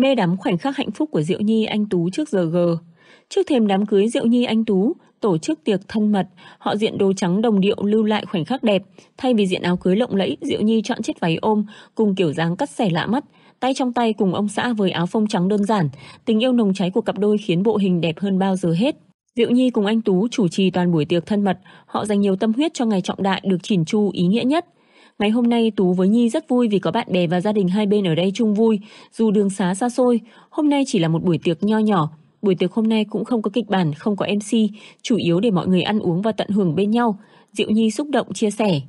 mê đắm khoảnh khắc hạnh phúc của Diệu Nhi anh Tú trước giờ gờ. Trước thềm đám cưới Diệu Nhi anh Tú, tổ chức tiệc thân mật, họ diện đồ trắng đồng điệu lưu lại khoảnh khắc đẹp, thay vì diện áo cưới lộng lẫy, Diệu Nhi chọn chiếc váy ôm cùng kiểu dáng cắt xẻ lạ mắt, tay trong tay cùng ông xã với áo phông trắng đơn giản, tình yêu nồng cháy của cặp đôi khiến bộ hình đẹp hơn bao giờ hết. Diệu Nhi cùng anh Tú chủ trì toàn buổi tiệc thân mật, họ dành nhiều tâm huyết cho ngày trọng đại được chỉn chu ý nghĩa nhất. Ngày hôm nay Tú với Nhi rất vui vì có bạn bè và gia đình hai bên ở đây chung vui, dù đường xá xa xôi. Hôm nay chỉ là một buổi tiệc nho nhỏ. Buổi tiệc hôm nay cũng không có kịch bản, không có MC, chủ yếu để mọi người ăn uống và tận hưởng bên nhau. Diệu Nhi xúc động chia sẻ.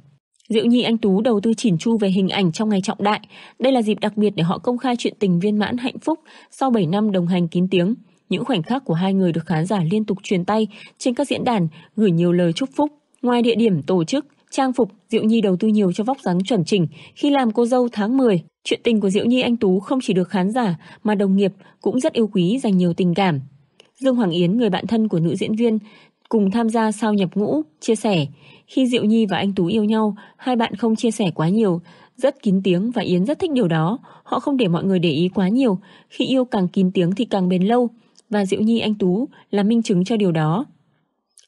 Diệu Nhi Anh Tú đầu tư chỉn chu về hình ảnh trong ngày trọng đại. Đây là dịp đặc biệt để họ công khai chuyện tình viên mãn hạnh phúc sau 7 năm đồng hành kín tiếng. Những khoảnh khắc của hai người được khán giả liên tục truyền tay trên các diễn đàn, gửi nhiều lời chúc phúc. Ngoài địa điểm tổ chức, Trang phục, Diệu Nhi đầu tư nhiều cho vóc dáng chuẩn chỉnh. Khi làm cô dâu tháng 10, chuyện tình của Diệu Nhi anh Tú không chỉ được khán giả mà đồng nghiệp cũng rất yêu quý dành nhiều tình cảm. Dương Hoàng Yến, người bạn thân của nữ diễn viên, cùng tham gia sao nhập ngũ, chia sẻ. Khi Diệu Nhi và anh Tú yêu nhau, hai bạn không chia sẻ quá nhiều, rất kín tiếng và Yến rất thích điều đó. Họ không để mọi người để ý quá nhiều, khi yêu càng kín tiếng thì càng bền lâu. Và Diệu Nhi anh Tú là minh chứng cho điều đó.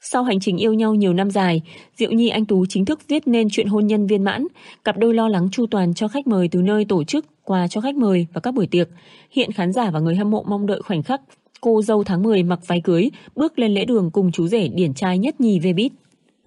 Sau hành trình yêu nhau nhiều năm dài, Diệu Nhi Anh Tú chính thức viết nên chuyện hôn nhân viên mãn, cặp đôi lo lắng chu toàn cho khách mời từ nơi tổ chức, quà cho khách mời và các buổi tiệc. Hiện khán giả và người hâm mộ mong đợi khoảnh khắc cô dâu tháng 10 mặc váy cưới, bước lên lễ đường cùng chú rể điển trai nhất nhì về bít.